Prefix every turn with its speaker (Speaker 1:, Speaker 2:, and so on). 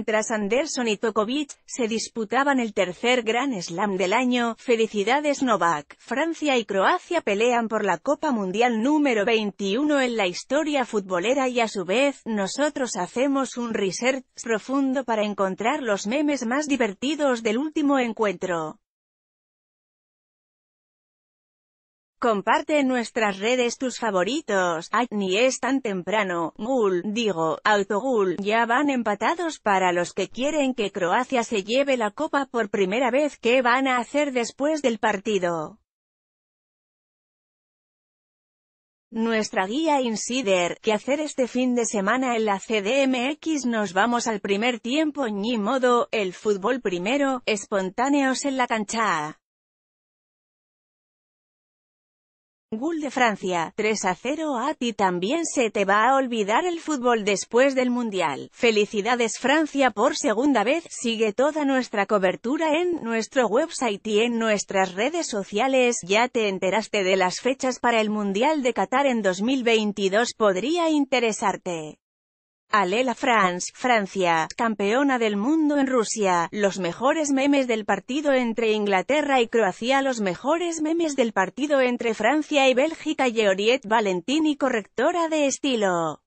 Speaker 1: Mientras Anderson y Tokovic se disputaban el tercer gran Slam del año, felicidades Novak, Francia y Croacia pelean por la Copa Mundial número 21 en la historia futbolera y a su vez, nosotros hacemos un research profundo para encontrar los memes más divertidos del último encuentro. Comparte en nuestras redes tus favoritos. Ay, ni es tan temprano. Gul, digo, autogul, ya van empatados para los que quieren que Croacia se lleve la copa por primera vez. ¿Qué van a hacer después del partido? Nuestra guía Insider, que hacer este fin de semana en la CDMX? Nos vamos al primer tiempo, ni modo, el fútbol primero, espontáneos en la cancha. Gol de Francia, 3 a 0 a ti también se te va a olvidar el fútbol después del Mundial. Felicidades Francia por segunda vez, sigue toda nuestra cobertura en nuestro website y en nuestras redes sociales, ya te enteraste de las fechas para el Mundial de Qatar en 2022, podría interesarte. Alela France, Francia, campeona del mundo en Rusia, los mejores memes del partido entre Inglaterra y Croacia, los mejores memes del partido entre Francia y Bélgica y Valentini, correctora de estilo.